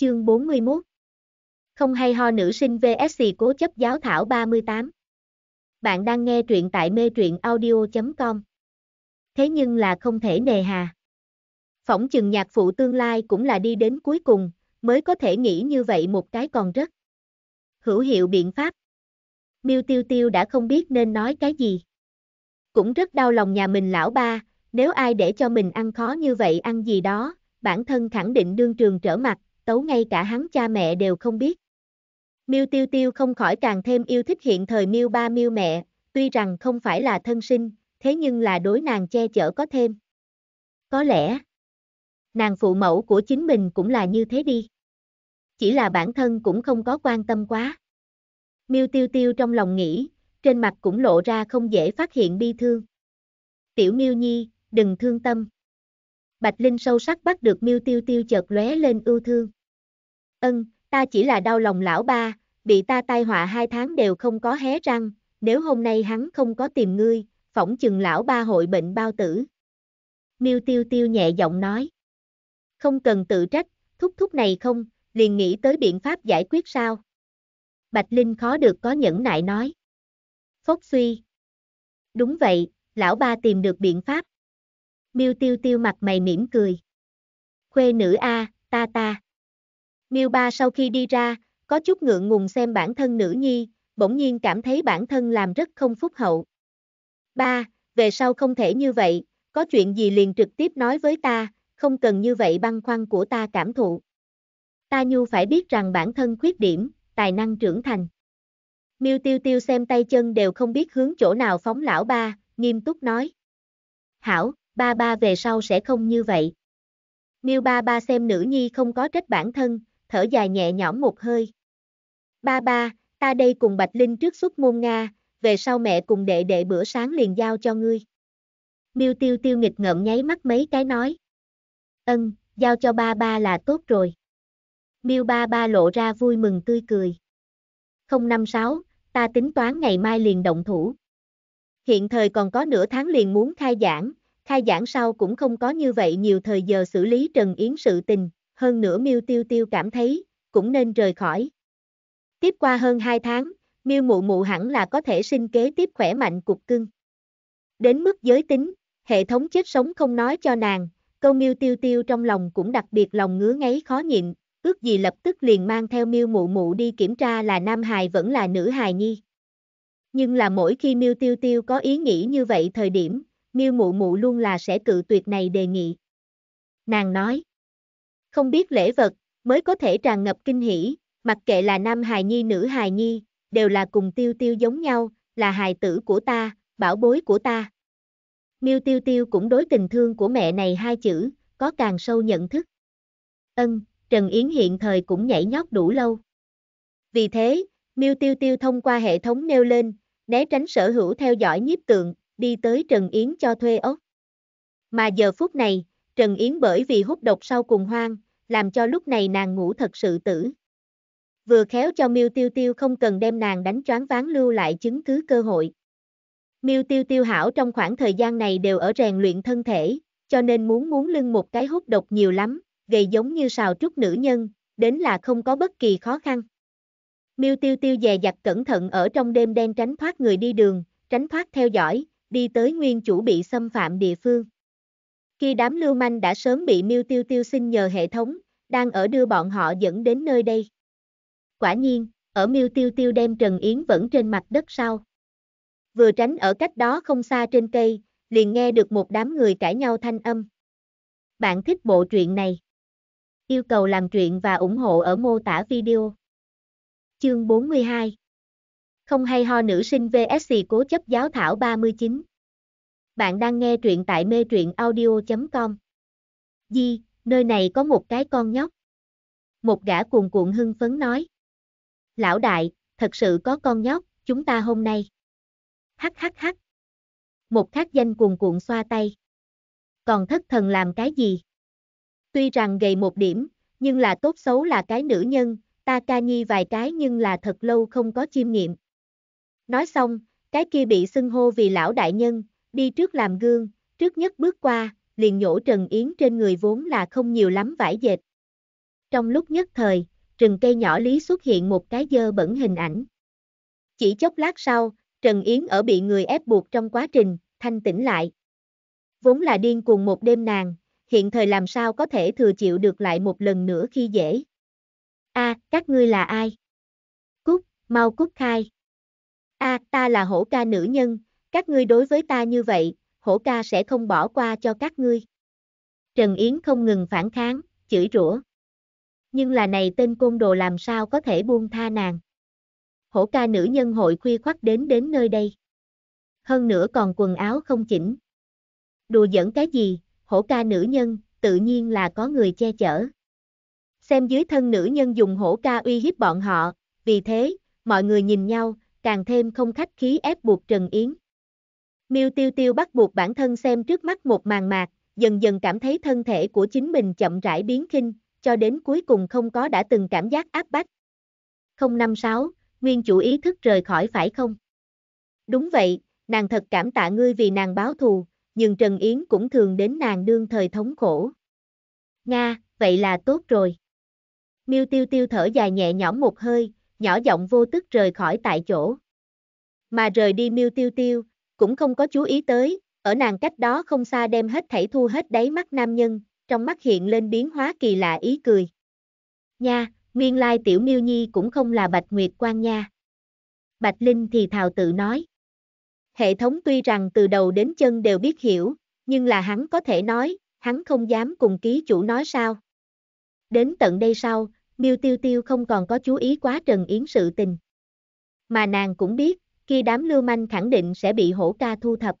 chương 41 Không hay ho nữ sinh VSC cố chấp giáo thảo 38 Bạn đang nghe truyện tại mê truyện audio.com Thế nhưng là không thể nề hà Phỏng chừng nhạc phụ tương lai cũng là đi đến cuối cùng, mới có thể nghĩ như vậy một cái còn rất hữu hiệu biện pháp. Miêu Tiêu Tiêu đã không biết nên nói cái gì. Cũng rất đau lòng nhà mình lão ba, nếu ai để cho mình ăn khó như vậy ăn gì đó, bản thân khẳng định đương trường trở mặt, tấu ngay cả hắn cha mẹ đều không biết. Miêu Tiêu Tiêu không khỏi càng thêm yêu thích hiện thời Miêu ba Miêu mẹ, tuy rằng không phải là thân sinh, thế nhưng là đối nàng che chở có thêm. Có lẽ, nàng phụ mẫu của chính mình cũng là như thế đi. Chỉ là bản thân cũng không có quan tâm quá. Miêu Tiêu Tiêu trong lòng nghĩ, trên mặt cũng lộ ra không dễ phát hiện bi thương. Tiểu Miêu Nhi, đừng thương tâm. Bạch Linh sâu sắc bắt được Miêu Tiêu Tiêu chợt lóe lên ưu thương. Ân, ta chỉ là đau lòng lão ba, bị ta tai họa hai tháng đều không có hé răng, nếu hôm nay hắn không có tìm ngươi, phỏng chừng lão ba hội bệnh bao tử. Miêu tiêu tiêu nhẹ giọng nói. Không cần tự trách, thúc thúc này không, liền nghĩ tới biện pháp giải quyết sao. Bạch Linh khó được có nhẫn nại nói. Phốc suy. Đúng vậy, lão ba tìm được biện pháp. Miêu tiêu tiêu mặt mày mỉm cười. Khuê nữ A, ta ta. Miêu Ba sau khi đi ra, có chút ngượng ngùng xem bản thân nữ nhi, bỗng nhiên cảm thấy bản thân làm rất không phúc hậu. Ba, về sau không thể như vậy, có chuyện gì liền trực tiếp nói với ta, không cần như vậy băng khoăn của ta cảm thụ. Ta nhu phải biết rằng bản thân khuyết điểm, tài năng trưởng thành. Miêu tiêu tiêu xem tay chân đều không biết hướng chỗ nào phóng lão ba, nghiêm túc nói. Hảo, ba ba về sau sẽ không như vậy. Miêu ba ba xem nữ nhi không có trách bản thân, thở dài nhẹ nhõm một hơi. Ba ba, ta đây cùng Bạch Linh trước xuất môn Nga, về sau mẹ cùng đệ đệ bữa sáng liền giao cho ngươi. Miêu tiêu tiêu nghịch ngợm nháy mắt mấy cái nói. Ân, giao cho ba ba là tốt rồi. Miêu ba ba lộ ra vui mừng tươi cười. 056, ta tính toán ngày mai liền động thủ. Hiện thời còn có nửa tháng liền muốn khai giảng, khai giảng sau cũng không có như vậy nhiều thời giờ xử lý Trần Yến sự tình, hơn nữa Miêu Tiêu Tiêu cảm thấy, cũng nên rời khỏi. Tiếp qua hơn 2 tháng, Miêu Mụ Mụ hẳn là có thể sinh kế tiếp khỏe mạnh cục cưng. Đến mức giới tính, hệ thống chết sống không nói cho nàng, câu Miêu Tiêu Tiêu trong lòng cũng đặc biệt lòng ngứa ngáy khó nhịn, ước gì lập tức liền mang theo Miêu Mụ Mụ đi kiểm tra là nam hài vẫn là nữ hài nhi. Nhưng là mỗi khi Miêu Tiêu Tiêu có ý nghĩ như vậy thời điểm, Miêu Mụ Mụ luôn là sẽ cự tuyệt này đề nghị. Nàng nói, không biết lễ vật, mới có thể tràn ngập kinh hỷ, mặc kệ là nam hài nhi nữ hài nhi, đều là cùng tiêu tiêu giống nhau, là hài tử của ta, bảo bối của ta. Miêu tiêu tiêu cũng đối tình thương của mẹ này hai chữ, có càng sâu nhận thức. Ân, Trần Yến hiện thời cũng nhảy nhót đủ lâu. Vì thế, Miêu Tiêu Tiêu thông qua hệ thống nêu lên, né tránh sở hữu theo dõi nhiếp tượng, đi tới Trần Yến cho thuê ốc. Mà giờ phút này, Trần Yến bởi vì hút độc sau cùng hoang, làm cho lúc này nàng ngủ thật sự tử. Vừa khéo cho Miêu Tiêu Tiêu không cần đem nàng đánh choáng váng lưu lại chứng cứ cơ hội. Miêu Tiêu Tiêu hảo trong khoảng thời gian này đều ở rèn luyện thân thể, cho nên muốn muốn lưng một cái hút độc nhiều lắm, gầy giống như sào trúc nữ nhân, đến là không có bất kỳ khó khăn. Miêu Tiêu Tiêu dè dặt cẩn thận ở trong đêm đen tránh thoát người đi đường, tránh thoát theo dõi, đi tới nguyên chủ bị xâm phạm địa phương. Khi đám lưu manh đã sớm bị miêu tiêu tiêu xin nhờ hệ thống, đang ở đưa bọn họ dẫn đến nơi đây. Quả nhiên, ở miêu tiêu tiêu đem Trần Yến vẫn trên mặt đất sau. Vừa tránh ở cách đó không xa trên cây, liền nghe được một đám người cãi nhau thanh âm. Bạn thích bộ truyện này? Yêu cầu làm truyện và ủng hộ ở mô tả video. Chương 42 Không hay ho nữ sinh VSC cố chấp giáo thảo 39 bạn đang nghe truyện tại mê truyện audio.com. Di, nơi này có một cái con nhóc. Một gã cuồn cuộn hưng phấn nói. Lão đại, thật sự có con nhóc, chúng ta hôm nay. Hắc hắc hắc. Một khắc danh cuồn cuộn xoa tay. Còn thất thần làm cái gì? Tuy rằng gầy một điểm, nhưng là tốt xấu là cái nữ nhân, ta ca nhi vài cái nhưng là thật lâu không có chiêm nghiệm. Nói xong, cái kia bị xưng hô vì lão đại nhân, đi trước làm gương, trước nhất bước qua, liền nhổ Trần Yến trên người vốn là không nhiều lắm vải dệt. Trong lúc nhất thời, rừng cây nhỏ lý xuất hiện một cái dơ bẩn hình ảnh. Chỉ chốc lát sau, Trần Yến ở bị người ép buộc trong quá trình, thanh tỉnh lại. Vốn là điên cuồng một đêm nàng, hiện thời làm sao có thể thừa chịu được lại một lần nữa khi dễ. A, à, các ngươi là ai? Cút, mau cút khai. A, à, ta là hổ ca nữ nhân, các ngươi đối với ta như vậy, hổ ca sẽ không bỏ qua cho các ngươi. Trần Yến không ngừng phản kháng, chửi rủa. Nhưng là này tên côn đồ làm sao có thể buông tha nàng. Hổ ca nữ nhân hội khuya khoắt đến đến nơi đây. Hơn nữa còn quần áo không chỉnh. Đùa giỡn cái gì, hổ ca nữ nhân, tự nhiên là có người che chở. Xem dưới thân nữ nhân dùng hổ ca uy hiếp bọn họ, vì thế, mọi người nhìn nhau, càng thêm không khách khí ép buộc Trần Yến. Miêu Tiêu Tiêu bắt buộc bản thân xem trước mắt một màn mạc, dần dần cảm thấy thân thể của chính mình chậm rãi biến khinh, cho đến cuối cùng không có đã từng cảm giác áp bách. 056, nguyên chủ ý thức rời khỏi phải không? Đúng vậy, nàng thật cảm tạ ngươi vì nàng báo thù, nhưng Trần Yến cũng thường đến nàng đương thời thống khổ. Nga, vậy là tốt rồi. Miêu Tiêu Tiêu thở dài nhẹ nhõm một hơi, nhỏ giọng vô tức rời khỏi tại chỗ. Mà rời đi Miêu Tiêu Tiêu, cũng không có chú ý tới, ở nàng cách đó không xa đem hết thảy thu hết đáy mắt nam nhân, trong mắt hiện lên biến hóa kỳ lạ ý cười. Nha, nguyên lai tiểu miêu nhi cũng không là bạch nguyệt quan nha. Bạch Linh thì thào tự nói. Hệ thống tuy rằng từ đầu đến chân đều biết hiểu, nhưng là hắn có thể nói, hắn không dám cùng ký chủ nói sao. Đến tận đây sau, miêu tiêu tiêu không còn có chú ý quá Trần Yến sự tình. Mà nàng cũng biết, khi đám lưu manh khẳng định sẽ bị hổ ca thu thập.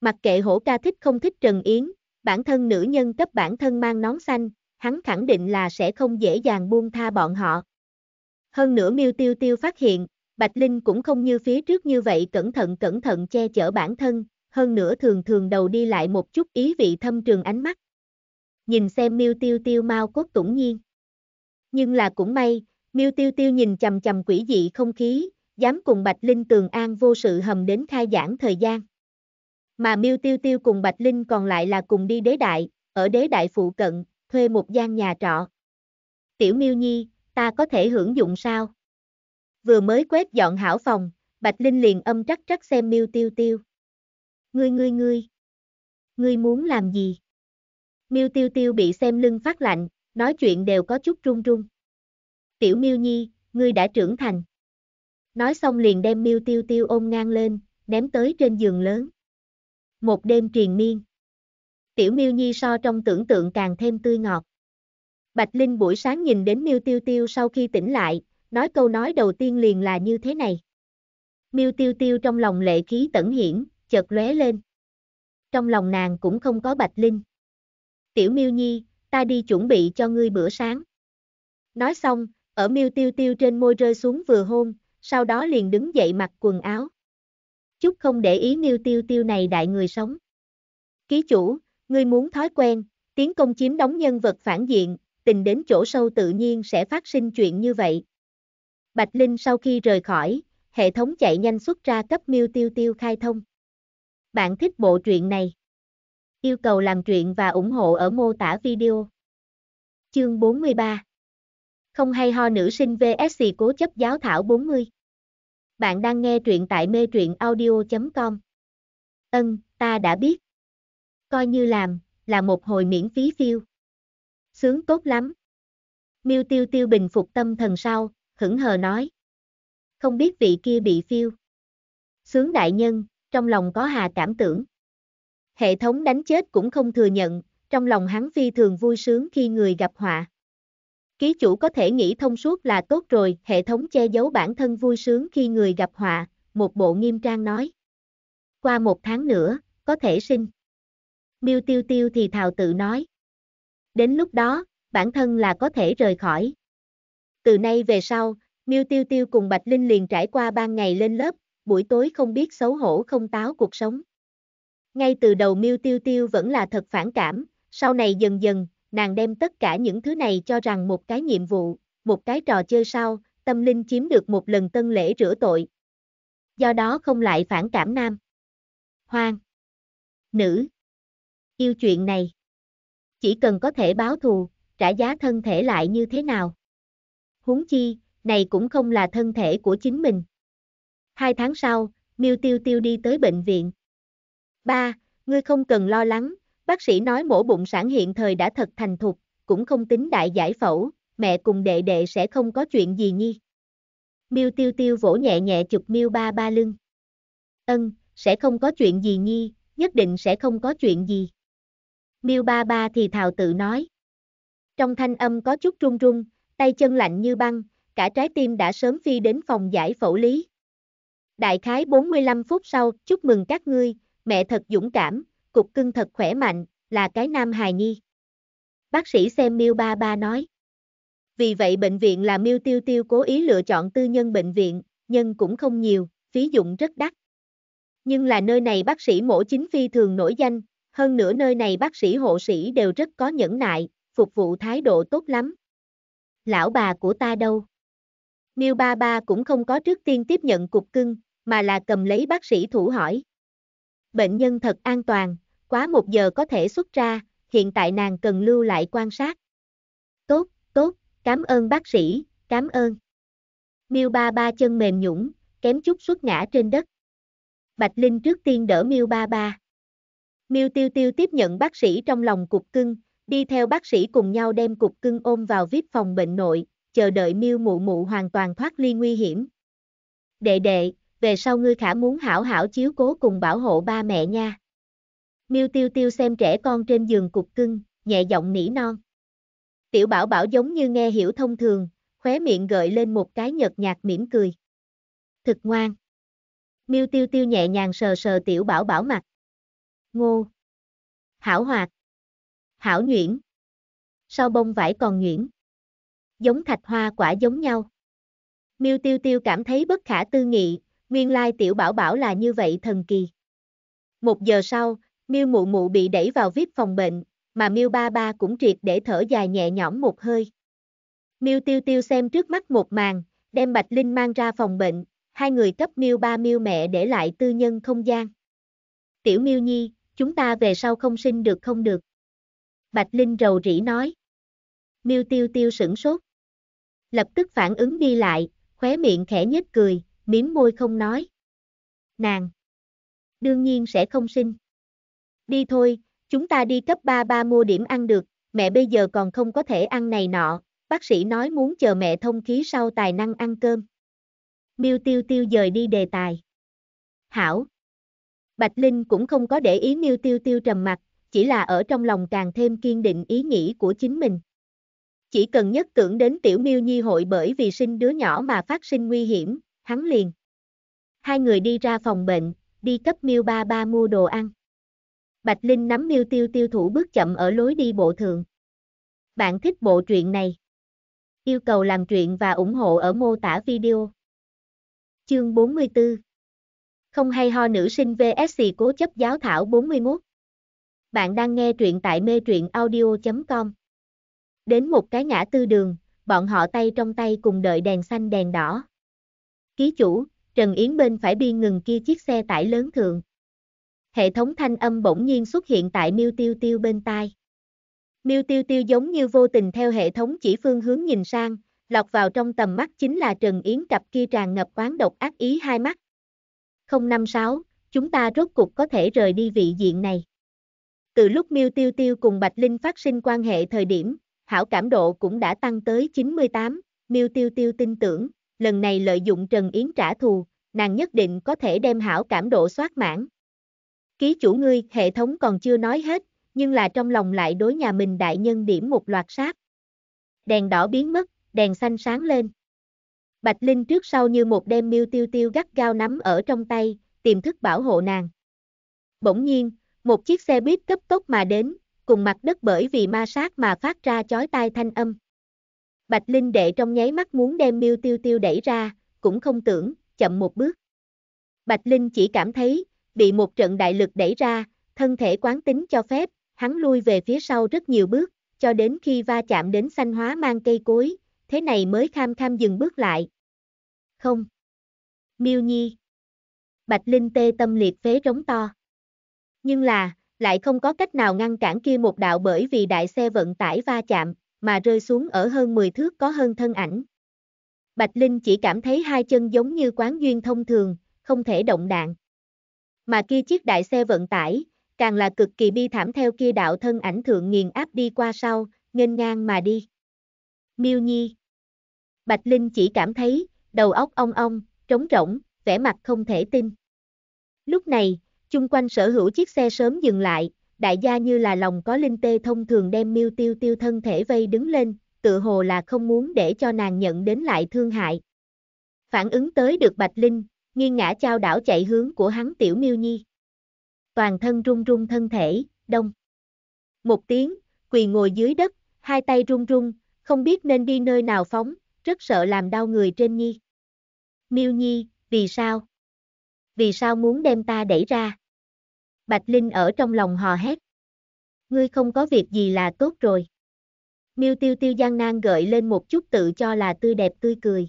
Mặc kệ hổ ca thích không thích Trần Yến, bản thân nữ nhân cấp bản thân mang nón xanh, hắn khẳng định là sẽ không dễ dàng buông tha bọn họ. Hơn nữa miêu Tiêu Tiêu phát hiện, Bạch Linh cũng không như phía trước như vậy cẩn thận cẩn thận che chở bản thân, hơn nữa thường thường đầu đi lại một chút ý vị thâm trường ánh mắt. Nhìn xem miêu Tiêu Tiêu mau cốt tủng nhiên. Nhưng là cũng may, miêu Tiêu Tiêu nhìn chầm chầm quỷ dị không khí, dám cùng Bạch Linh Tường An vô sự hầm đến khai giảng thời gian. Mà Miêu Tiêu Tiêu cùng Bạch Linh còn lại là cùng đi đế đại, ở đế đại phụ cận, thuê một gian nhà trọ. Tiểu Miêu Nhi, ta có thể hưởng dụng sao? Vừa mới quét dọn hảo phòng, Bạch Linh liền âm trắc trắc xem Miêu Tiêu Tiêu. Ngươi ngươi ngươi, ngươi muốn làm gì? Miêu Tiêu Tiêu bị xem lưng phát lạnh, nói chuyện đều có chút run run. Tiểu Miêu Nhi, ngươi đã trưởng thành. Nói xong liền đem miêu tiêu tiêu ôm ngang lên, ném tới trên giường lớn. Một đêm triền miên. Tiểu miêu nhi so trong tưởng tượng càng thêm tươi ngọt. Bạch Linh buổi sáng nhìn đến miêu tiêu tiêu sau khi tỉnh lại, nói câu nói đầu tiên liền là như thế này. Miêu tiêu tiêu trong lòng lệ khí tẩn hiển, chợt lóe lên. Trong lòng nàng cũng không có Bạch Linh. Tiểu miêu nhi, ta đi chuẩn bị cho ngươi bữa sáng. Nói xong, ở miêu tiêu tiêu trên môi rơi xuống vừa hôn, sau đó liền đứng dậy mặc quần áo. Chút không để ý miêu tiêu tiêu này đại người sống. Ký chủ, ngươi muốn thói quen, tiến công chiếm đóng nhân vật phản diện, tình đến chỗ sâu tự nhiên sẽ phát sinh chuyện như vậy. Bạch Linh sau khi rời khỏi, hệ thống chạy nhanh xuất ra cấp miêu tiêu tiêu khai thông. Bạn thích bộ truyện này? Yêu cầu làm truyện và ủng hộ ở mô tả video. Chương 43 Không hay ho nữ sinh VS cố chấp giáo thảo 40 bạn đang nghe truyện tại mê truyện audio.com. Ân, ta đã biết. Coi như làm, là một hồi miễn phí phiêu. Sướng tốt lắm. Miêu tiêu tiêu bình phục tâm thần sau, hững hờ nói. Không biết vị kia bị phiêu. Sướng đại nhân, trong lòng có hà cảm tưởng. Hệ thống đánh chết cũng không thừa nhận, trong lòng hắn phi thường vui sướng khi người gặp họa. Ký chủ có thể nghĩ thông suốt là tốt rồi, hệ thống che giấu bản thân vui sướng khi người gặp họa, một bộ nghiêm trang nói. Qua một tháng nữa, có thể sinh. Miêu tiêu tiêu thì thào tự nói. Đến lúc đó, bản thân là có thể rời khỏi. Từ nay về sau, Miêu Tiêu Tiêu cùng Bạch Linh liền trải qua ban ngày lên lớp, buổi tối không biết xấu hổ không táo cuộc sống. Ngay từ đầu Miêu Tiêu Tiêu vẫn là thật phản cảm, sau này dần dần, nàng đem tất cả những thứ này cho rằng một cái nhiệm vụ, một cái trò chơi sau, tâm linh chiếm được một lần tân lễ rửa tội. Do đó không lại phản cảm nam. Hoang. Nữ. Yêu chuyện này. Chỉ cần có thể báo thù, trả giá thân thể lại như thế nào. Huống chi, này cũng không là thân thể của chính mình. Hai tháng sau, Miêu Tiêu Tiêu đi tới bệnh viện. Ba, ngươi không cần lo lắng, Bác sĩ nói mổ bụng sản hiện thời đã thật thành thục, cũng không tính đại giải phẫu, mẹ cùng đệ đệ sẽ không có chuyện gì nhi. Miêu tiêu tiêu vỗ nhẹ nhẹ chụp miêu ba ba lưng. Ân, sẽ không có chuyện gì nhi, nhất định sẽ không có chuyện gì. Miêu ba ba thì thào tự nói. Trong thanh âm có chút run run, tay chân lạnh như băng, cả trái tim đã sớm phi đến phòng giải phẫu lý. Đại khái 45 phút sau, chúc mừng các ngươi, mẹ thật dũng cảm, cục cưng thật khỏe mạnh, là cái nam hài nhi. Bác sĩ xem Miêu Ba Ba nói. Vì vậy bệnh viện là Miêu Tiêu Tiêu cố ý lựa chọn tư nhân bệnh viện, nhân cũng không nhiều, phí dụng rất đắt. Nhưng là nơi này bác sĩ mổ chính phi thường nổi danh, hơn nữa nơi này bác sĩ hộ sĩ đều rất có nhẫn nại, phục vụ thái độ tốt lắm. Lão bà của ta đâu? Miêu Ba Ba cũng không có trước tiên tiếp nhận cục cưng, mà là cầm lấy bác sĩ thủ hỏi bệnh nhân thật an toàn, quá một giờ có thể xuất ra, hiện tại nàng cần lưu lại quan sát. Tốt, tốt, cảm ơn bác sĩ, cảm ơn. Miêu ba ba chân mềm nhũng, kém chút xuất ngã trên đất. Bạch Linh trước tiên đỡ Miêu ba ba. Miêu tiêu tiêu tiếp nhận bác sĩ trong lòng cục cưng, đi theo bác sĩ cùng nhau đem cục cưng ôm vào VIP phòng bệnh nội, chờ đợi Miêu mụ mụ hoàn toàn thoát ly nguy hiểm. Đệ đệ, về sau ngươi khả muốn hảo hảo chiếu cố cùng bảo hộ ba mẹ nha. Miêu tiêu tiêu xem trẻ con trên giường cục cưng, nhẹ giọng nỉ non. Tiểu bảo bảo giống như nghe hiểu thông thường, khóe miệng gợi lên một cái nhợt nhạt mỉm cười. Thực ngoan. Miêu tiêu tiêu nhẹ nhàng sờ sờ tiểu bảo bảo mặt. Ngô. Hảo hoạt. Hảo nhuyễn. Sau bông vải còn nhuyễn. Giống thạch hoa quả giống nhau. Miêu tiêu tiêu cảm thấy bất khả tư nghị, nguyên lai tiểu bảo bảo là như vậy thần kỳ. Một giờ sau, miêu mụ mụ bị đẩy vào vip phòng bệnh, mà miêu ba ba cũng triệt để thở dài nhẹ nhõm một hơi. Miêu tiêu tiêu xem trước mắt một màn, đem Bạch Linh mang ra phòng bệnh, hai người cấp miêu ba miêu mẹ để lại tư nhân không gian. Tiểu miêu nhi, chúng ta về sau không sinh được không được. Bạch Linh rầu rĩ nói. Miêu tiêu tiêu sửng sốt. Lập tức phản ứng đi lại, khóe miệng khẽ nhếch cười, miếm môi không nói. Nàng! Đương nhiên sẽ không sinh. Đi thôi, chúng ta đi cấp 33 mua điểm ăn được, mẹ bây giờ còn không có thể ăn này nọ, bác sĩ nói muốn chờ mẹ thông khí sau tài năng ăn cơm. Miêu tiêu tiêu dời đi đề tài. Hảo! Bạch Linh cũng không có để ý miêu tiêu tiêu trầm mặt, chỉ là ở trong lòng càng thêm kiên định ý nghĩ của chính mình. Chỉ cần nhất tưởng đến tiểu miêu nhi hội bởi vì sinh đứa nhỏ mà phát sinh nguy hiểm, hắn liền. Hai người đi ra phòng bệnh, đi cấp miêu ba ba mua đồ ăn. Bạch Linh nắm miêu tiêu tiêu thủ bước chậm ở lối đi bộ thường. Bạn thích bộ truyện này? Yêu cầu làm truyện và ủng hộ ở mô tả video. Chương 44 Không hay ho nữ sinh VSC cố chấp giáo thảo 41 Bạn đang nghe truyện tại mê truyện audio.com Đến một cái ngã tư đường, bọn họ tay trong tay cùng đợi đèn xanh đèn đỏ ký chủ, Trần Yến bên phải biên ngừng kia chiếc xe tải lớn thượng. Hệ thống thanh âm bỗng nhiên xuất hiện tại miêu tiêu tiêu bên tai. Miêu tiêu tiêu giống như vô tình theo hệ thống chỉ phương hướng nhìn sang, lọc vào trong tầm mắt chính là Trần Yến cặp kia tràn ngập quán độc ác ý hai mắt. 056, chúng ta rốt cục có thể rời đi vị diện này. Từ lúc Miêu Tiêu Tiêu cùng Bạch Linh phát sinh quan hệ thời điểm, hảo cảm độ cũng đã tăng tới 98, Miêu Tiêu Tiêu tin tưởng, lần này lợi dụng Trần Yến trả thù, nàng nhất định có thể đem hảo cảm độ soát mãn. Ký chủ ngươi, hệ thống còn chưa nói hết, nhưng là trong lòng lại đối nhà mình đại nhân điểm một loạt sát. Đèn đỏ biến mất, đèn xanh sáng lên. Bạch Linh trước sau như một đem miêu tiêu tiêu gắt gao nắm ở trong tay, tiềm thức bảo hộ nàng. Bỗng nhiên, một chiếc xe buýt cấp tốc mà đến, cùng mặt đất bởi vì ma sát mà phát ra chói tai thanh âm. Bạch Linh Đệ trong nháy mắt muốn đem miêu tiêu tiêu đẩy ra, cũng không tưởng, chậm một bước. Bạch Linh chỉ cảm thấy, bị một trận đại lực đẩy ra, thân thể quán tính cho phép, hắn lui về phía sau rất nhiều bước, cho đến khi va chạm đến xanh hóa mang cây cối, thế này mới kham kham dừng bước lại. Không. Miêu Nhi. Bạch Linh tê tâm liệt phế rống to. Nhưng là, lại không có cách nào ngăn cản kia một đạo bởi vì đại xe vận tải va chạm, mà rơi xuống ở hơn 10 thước có hơn thân ảnh. Bạch Linh chỉ cảm thấy hai chân giống như quán duyên thông thường, không thể động đạn. Mà kia chiếc đại xe vận tải, càng là cực kỳ bi thảm theo kia đạo thân ảnh thượng nghiền áp đi qua sau, nghênh ngang mà đi. Miêu Nhi Bạch Linh chỉ cảm thấy, đầu óc ong ong, trống rỗng, vẻ mặt không thể tin. Lúc này, chung quanh sở hữu chiếc xe sớm dừng lại, đại gia như là lòng có linh tê thông thường đem miêu tiêu tiêu thân thể vây đứng lên, tự hồ là không muốn để cho nàng nhận đến lại thương hại. Phản ứng tới được Bạch Linh, nghiêng ngã trao đảo chạy hướng của hắn tiểu miêu nhi. Toàn thân run run thân thể, đông. Một tiếng, quỳ ngồi dưới đất, hai tay run run, không biết nên đi nơi nào phóng, rất sợ làm đau người trên nhi. Miêu nhi, vì sao? Vì sao muốn đem ta đẩy ra? Bạch Linh ở trong lòng hò hét. Ngươi không có việc gì là tốt rồi. Miêu tiêu tiêu gian nan gợi lên một chút tự cho là tươi đẹp tươi cười.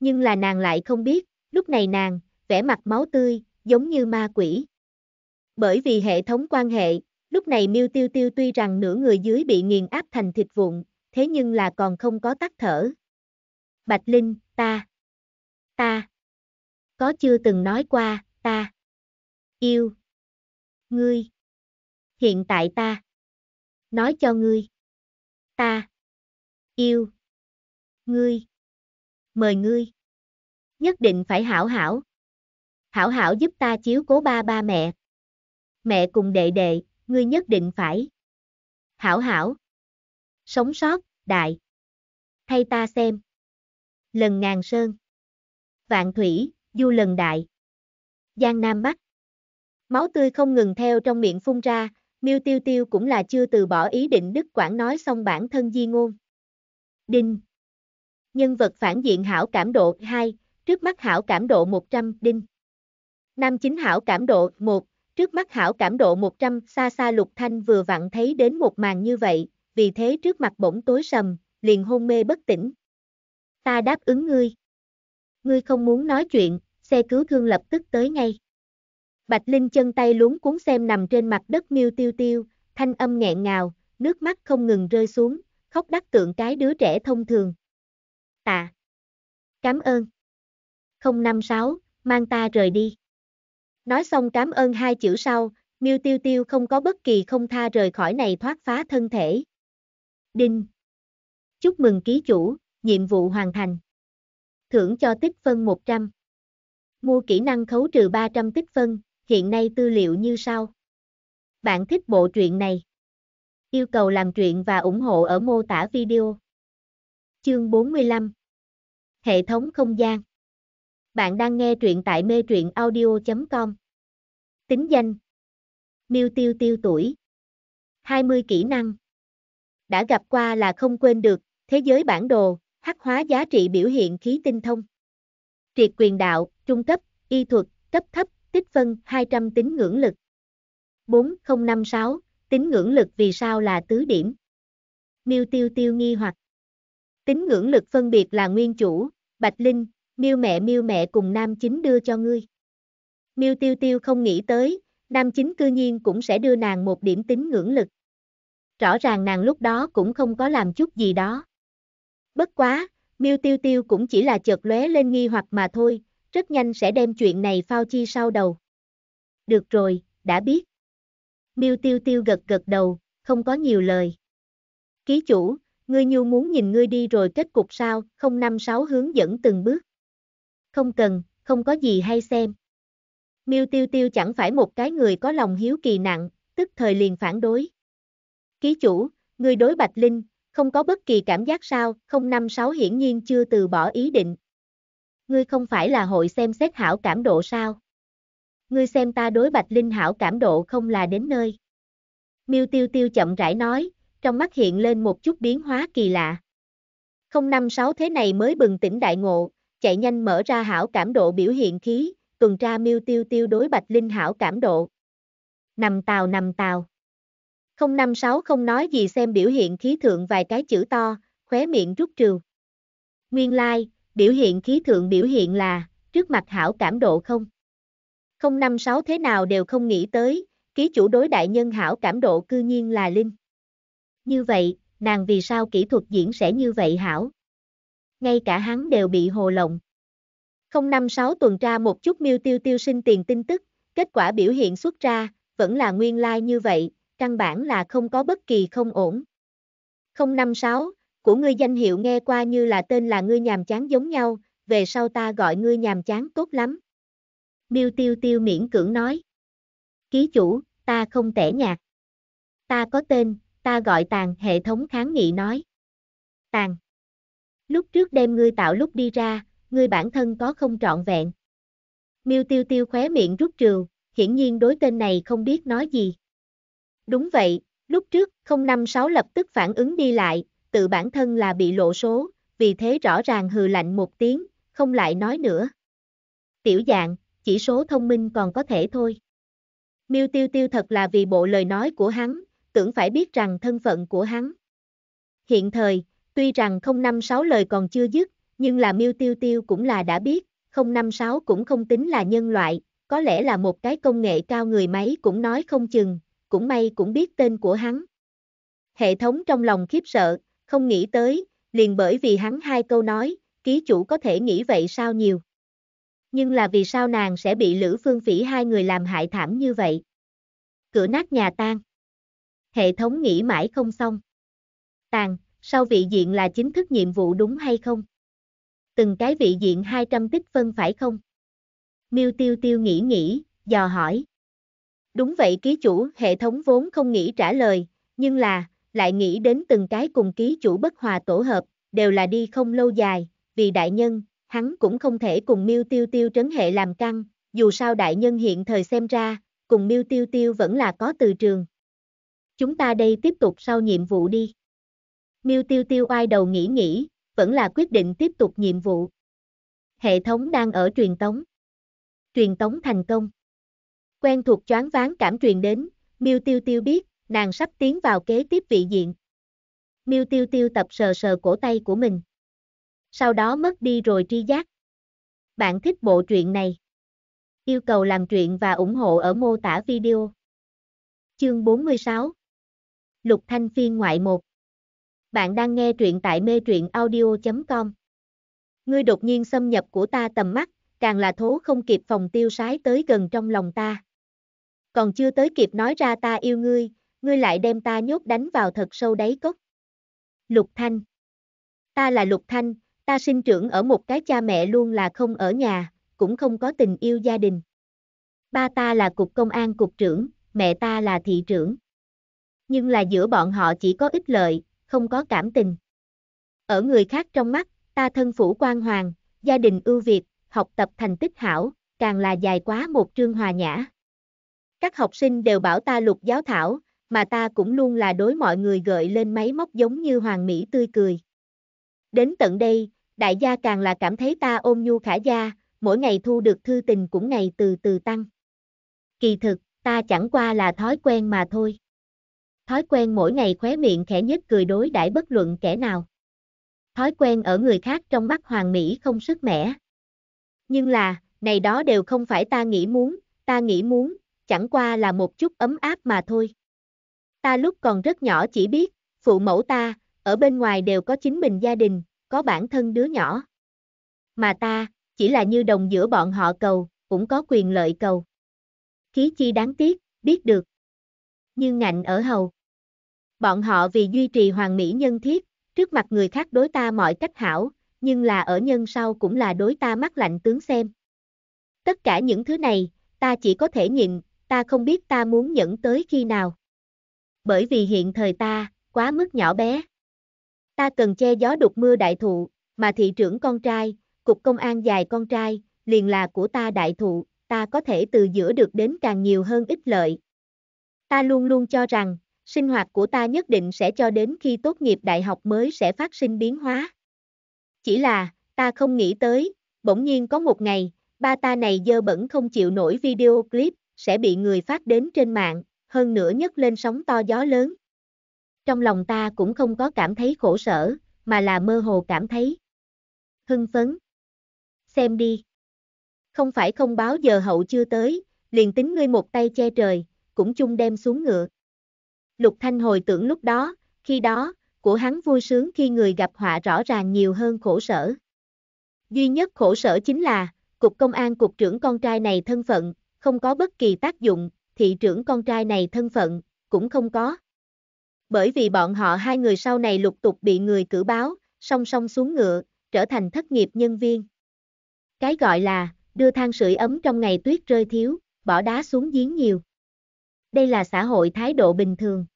Nhưng là nàng lại không biết, lúc này nàng, vẻ mặt máu tươi, giống như ma quỷ. Bởi vì hệ thống quan hệ, lúc này miêu tiêu tiêu tuy rằng nửa người dưới bị nghiền áp thành thịt vụn, thế nhưng là còn không có tắt thở. Bạch Linh, ta, ta, có chưa từng nói qua, ta, yêu, Ngươi. Hiện tại ta. Nói cho ngươi. Ta. Yêu. Ngươi. Mời ngươi. Nhất định phải hảo hảo. Hảo hảo giúp ta chiếu cố ba ba mẹ. Mẹ cùng đệ đệ, ngươi nhất định phải. Hảo hảo. Sống sót, đại. Thay ta xem. Lần ngàn sơn. Vạn thủy, du lần đại. Giang Nam Bắc. Máu tươi không ngừng theo trong miệng phun ra, miêu tiêu tiêu cũng là chưa từ bỏ ý định Đức quảng nói xong bản thân di ngôn. Đinh Nhân vật phản diện hảo cảm độ 2, trước mắt hảo cảm độ 100, đinh. Nam chính hảo cảm độ 1, trước mắt hảo cảm độ 100, xa xa lục thanh vừa vặn thấy đến một màn như vậy, vì thế trước mặt bỗng tối sầm, liền hôn mê bất tỉnh. Ta đáp ứng ngươi. Ngươi không muốn nói chuyện, xe cứu thương lập tức tới ngay. Bạch Linh chân tay luống cuốn xem nằm trên mặt đất miêu tiêu tiêu, thanh âm nghẹn ngào, nước mắt không ngừng rơi xuống, khóc đắc tượng cái đứa trẻ thông thường. Tạ. Cảm ơn. 056, mang ta rời đi. Nói xong cảm ơn hai chữ sau, miêu tiêu tiêu không có bất kỳ không tha rời khỏi này thoát phá thân thể. Đinh. Chúc mừng ký chủ, nhiệm vụ hoàn thành. Thưởng cho tích phân 100. Mua kỹ năng khấu trừ 300 tích phân, hiện nay tư liệu như sau. Bạn thích bộ truyện này? Yêu cầu làm truyện và ủng hộ ở mô tả video. Chương 45 Hệ thống không gian Bạn đang nghe truyện tại mê truyện audio.com Tính danh Miêu tiêu tiêu tuổi 20 kỹ năng Đã gặp qua là không quên được, thế giới bản đồ, hắc hóa giá trị biểu hiện khí tinh thông. Triệt quyền đạo, trung cấp, y thuật, cấp thấp, tích phân 200 tính ngưỡng lực. 4056, tính ngưỡng lực vì sao là tứ điểm? Miêu tiêu tiêu nghi hoặc. tính ngưỡng lực phân biệt là nguyên chủ, bạch linh, miêu mẹ miêu mẹ cùng nam chính đưa cho ngươi. Miêu tiêu tiêu không nghĩ tới, nam chính cư nhiên cũng sẽ đưa nàng một điểm tính ngưỡng lực. Rõ ràng nàng lúc đó cũng không có làm chút gì đó. Bất quá, miêu tiêu tiêu cũng chỉ là chợt lóe lên nghi hoặc mà thôi, rất nhanh sẽ đem chuyện này phao chi sau đầu. Được rồi, đã biết. Miêu tiêu tiêu gật gật đầu, không có nhiều lời. Ký chủ, ngươi nhu muốn nhìn ngươi đi rồi kết cục sao, không năm sáu hướng dẫn từng bước. Không cần, không có gì hay xem. Miêu tiêu tiêu chẳng phải một cái người có lòng hiếu kỳ nặng, tức thời liền phản đối. Ký chủ, ngươi đối Bạch Linh, không có bất kỳ cảm giác sao, không năm sáu hiển nhiên chưa từ bỏ ý định, Ngươi không phải là hội xem xét hảo cảm độ sao? Ngươi xem ta đối Bạch Linh hảo cảm độ không là đến nơi. Miêu Tiêu Tiêu chậm rãi nói, trong mắt hiện lên một chút biến hóa kỳ lạ. Không năm sáu thế này mới bừng tỉnh đại ngộ, chạy nhanh mở ra hảo cảm độ biểu hiện khí, tuần tra miêu tiêu tiêu đối bạch linh hảo cảm độ. Nằm tàu nằm tàu. Không năm sáu không nói gì xem biểu hiện khí thượng vài cái chữ to, khóe miệng rút trừ. Nguyên lai, like, biểu hiện khí thượng biểu hiện là, trước mặt hảo cảm độ không. Không năm sáu thế nào đều không nghĩ tới, ký chủ đối đại nhân hảo cảm độ cư nhiên là Linh. Như vậy, nàng vì sao kỹ thuật diễn sẽ như vậy hảo? Ngay cả hắn đều bị hồ lộng. Không năm sáu tuần tra một chút miêu tiêu tiêu sinh tiền tin tức, kết quả biểu hiện xuất ra, vẫn là nguyên lai like như vậy, căn bản là không có bất kỳ không ổn. năm sáu của ngươi danh hiệu nghe qua như là tên là ngươi nhàm chán giống nhau, về sau ta gọi ngươi nhàm chán tốt lắm. Miêu tiêu tiêu miễn cưỡng nói. Ký chủ, ta không tẻ nhạt, Ta có tên, ta gọi tàn hệ thống kháng nghị nói. Tàn. Lúc trước đem ngươi tạo lúc đi ra, ngươi bản thân có không trọn vẹn. Miêu tiêu tiêu khóe miệng rút trừ, hiển nhiên đối tên này không biết nói gì. Đúng vậy, lúc trước, 056 lập tức phản ứng đi lại, tự bản thân là bị lộ số, vì thế rõ ràng hừ lạnh một tiếng, không lại nói nữa. Tiểu dạng, chỉ số thông minh còn có thể thôi. Miêu tiêu tiêu thật là vì bộ lời nói của hắn, tưởng phải biết rằng thân phận của hắn. Hiện thời, tuy rằng không năm sáu lời còn chưa dứt, nhưng là miêu tiêu tiêu cũng là đã biết, không năm sáu cũng không tính là nhân loại, có lẽ là một cái công nghệ cao người máy cũng nói không chừng, cũng may cũng biết tên của hắn. Hệ thống trong lòng khiếp sợ, không nghĩ tới, liền bởi vì hắn hai câu nói, ký chủ có thể nghĩ vậy sao nhiều. Nhưng là vì sao nàng sẽ bị Lữ Phương Phỉ hai người làm hại thảm như vậy? Cửa nát nhà tan. Hệ thống nghĩ mãi không xong. Tàn, sau vị diện là chính thức nhiệm vụ đúng hay không? Từng cái vị diện 200 tích phân phải không? Miêu Tiêu Tiêu nghĩ nghĩ, dò hỏi. Đúng vậy ký chủ, hệ thống vốn không nghĩ trả lời, nhưng là, lại nghĩ đến từng cái cùng ký chủ bất hòa tổ hợp, đều là đi không lâu dài, vì đại nhân, hắn cũng không thể cùng miêu tiêu tiêu trấn hệ làm căng, dù sao đại nhân hiện thời xem ra, cùng miêu tiêu tiêu vẫn là có từ trường. Chúng ta đây tiếp tục sau nhiệm vụ đi. Miêu tiêu tiêu ai đầu nghĩ nghĩ, vẫn là quyết định tiếp tục nhiệm vụ. Hệ thống đang ở truyền tống. Truyền tống thành công. Quen thuộc choáng ván cảm truyền đến, miêu tiêu tiêu biết, nàng sắp tiến vào kế tiếp vị diện. Miêu tiêu tiêu tập sờ sờ cổ tay của mình. Sau đó mất đi rồi tri giác. Bạn thích bộ truyện này. Yêu cầu làm truyện và ủng hộ ở mô tả video. Chương 46 Lục Thanh Phiên ngoại 1 Bạn đang nghe truyện tại mê truyện audio.com Ngươi đột nhiên xâm nhập của ta tầm mắt, càng là thố không kịp phòng tiêu sái tới gần trong lòng ta. Còn chưa tới kịp nói ra ta yêu ngươi, ngươi lại đem ta nhốt đánh vào thật sâu đáy cốc. Lục Thanh Ta là Lục Thanh, ta sinh trưởng ở một cái cha mẹ luôn là không ở nhà, cũng không có tình yêu gia đình. Ba ta là cục công an cục trưởng, mẹ ta là thị trưởng. Nhưng là giữa bọn họ chỉ có ích lợi, không có cảm tình. Ở người khác trong mắt, ta thân phủ quan hoàng, gia đình ưu việt, học tập thành tích hảo, càng là dài quá một trương hòa nhã. Các học sinh đều bảo ta lục giáo thảo, mà ta cũng luôn là đối mọi người gợi lên máy móc giống như hoàng mỹ tươi cười. Đến tận đây, đại gia càng là cảm thấy ta ôm nhu khả gia, mỗi ngày thu được thư tình cũng ngày từ từ tăng. Kỳ thực, ta chẳng qua là thói quen mà thôi. Thói quen mỗi ngày khóe miệng khẽ nhất cười đối đãi bất luận kẻ nào. Thói quen ở người khác trong mắt hoàng mỹ không sức mẻ. Nhưng là, này đó đều không phải ta nghĩ muốn, ta nghĩ muốn, chẳng qua là một chút ấm áp mà thôi ta lúc còn rất nhỏ chỉ biết, phụ mẫu ta, ở bên ngoài đều có chính mình gia đình, có bản thân đứa nhỏ. Mà ta, chỉ là như đồng giữa bọn họ cầu, cũng có quyền lợi cầu. Khí chi đáng tiếc, biết được. Nhưng ngạnh ở hầu. Bọn họ vì duy trì hoàng mỹ nhân thiết, trước mặt người khác đối ta mọi cách hảo, nhưng là ở nhân sau cũng là đối ta mắt lạnh tướng xem. Tất cả những thứ này, ta chỉ có thể nhịn, ta không biết ta muốn nhẫn tới khi nào bởi vì hiện thời ta, quá mức nhỏ bé. Ta cần che gió đục mưa đại thụ, mà thị trưởng con trai, cục công an dài con trai, liền là của ta đại thụ, ta có thể từ giữa được đến càng nhiều hơn ích lợi. Ta luôn luôn cho rằng, sinh hoạt của ta nhất định sẽ cho đến khi tốt nghiệp đại học mới sẽ phát sinh biến hóa. Chỉ là, ta không nghĩ tới, bỗng nhiên có một ngày, ba ta này dơ bẩn không chịu nổi video clip, sẽ bị người phát đến trên mạng, hơn nữa nhấc lên sóng to gió lớn. Trong lòng ta cũng không có cảm thấy khổ sở, mà là mơ hồ cảm thấy hưng phấn. Xem đi. Không phải không báo giờ hậu chưa tới, liền tính ngươi một tay che trời, cũng chung đem xuống ngựa. Lục Thanh hồi tưởng lúc đó, khi đó, của hắn vui sướng khi người gặp họa rõ ràng nhiều hơn khổ sở. Duy nhất khổ sở chính là, Cục Công an Cục trưởng con trai này thân phận, không có bất kỳ tác dụng, thị trưởng con trai này thân phận, cũng không có. Bởi vì bọn họ hai người sau này lục tục bị người cử báo, song song xuống ngựa, trở thành thất nghiệp nhân viên. Cái gọi là, đưa than sưởi ấm trong ngày tuyết rơi thiếu, bỏ đá xuống giếng nhiều. Đây là xã hội thái độ bình thường.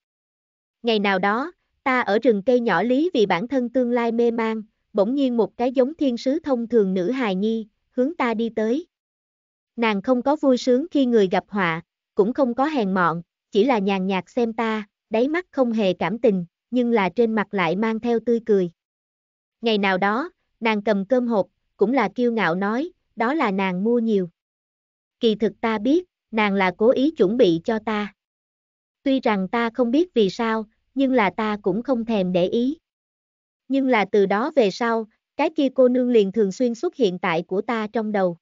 Ngày nào đó, ta ở rừng cây nhỏ lý vì bản thân tương lai mê mang, bỗng nhiên một cái giống thiên sứ thông thường nữ hài nhi, hướng ta đi tới. Nàng không có vui sướng khi người gặp họa, cũng không có hèn mọn, chỉ là nhàn nhạt xem ta, đáy mắt không hề cảm tình, nhưng là trên mặt lại mang theo tươi cười. Ngày nào đó, nàng cầm cơm hộp, cũng là kiêu ngạo nói, đó là nàng mua nhiều. Kỳ thực ta biết, nàng là cố ý chuẩn bị cho ta. Tuy rằng ta không biết vì sao, nhưng là ta cũng không thèm để ý. Nhưng là từ đó về sau, cái kia cô nương liền thường xuyên xuất hiện tại của ta trong đầu.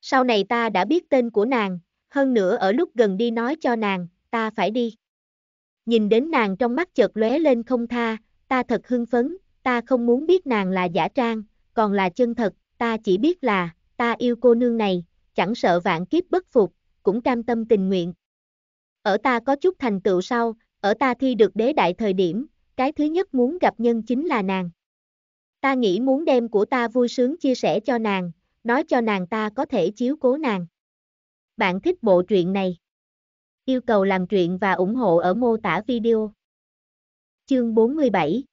Sau này ta đã biết tên của nàng, hơn nữa ở lúc gần đi nói cho nàng, ta phải đi. Nhìn đến nàng trong mắt chợt lóe lên không tha, ta thật hưng phấn, ta không muốn biết nàng là giả trang, còn là chân thật, ta chỉ biết là, ta yêu cô nương này, chẳng sợ vạn kiếp bất phục, cũng cam tâm tình nguyện. Ở ta có chút thành tựu sau, ở ta thi được đế đại thời điểm, cái thứ nhất muốn gặp nhân chính là nàng. Ta nghĩ muốn đem của ta vui sướng chia sẻ cho nàng, nói cho nàng ta có thể chiếu cố nàng. Bạn thích bộ truyện này? Yêu cầu làm truyện và ủng hộ ở mô tả video. Chương 47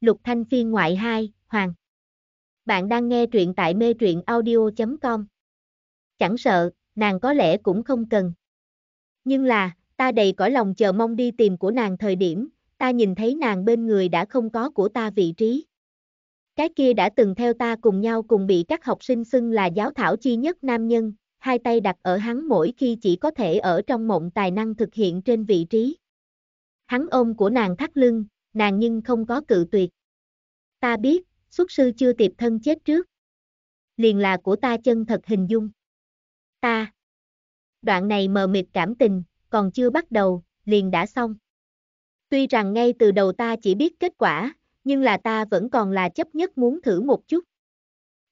Lục Thanh Phiên Ngoại 2, Hoàng Bạn đang nghe truyện tại mê truyện audio.com Chẳng sợ, nàng có lẽ cũng không cần. Nhưng là, ta đầy cõi lòng chờ mong đi tìm của nàng thời điểm, ta nhìn thấy nàng bên người đã không có của ta vị trí. Cái kia đã từng theo ta cùng nhau cùng bị các học sinh xưng là giáo thảo chi nhất nam nhân, hai tay đặt ở hắn mỗi khi chỉ có thể ở trong mộng tài năng thực hiện trên vị trí. Hắn ôm của nàng thắt lưng, nàng nhưng không có cự tuyệt. Ta biết, xuất sư chưa tiệp thân chết trước. Liền là của ta chân thật hình dung. Ta. Đoạn này mờ mịt cảm tình, còn chưa bắt đầu, liền đã xong. Tuy rằng ngay từ đầu ta chỉ biết kết quả, nhưng là ta vẫn còn là chấp nhất muốn thử một chút.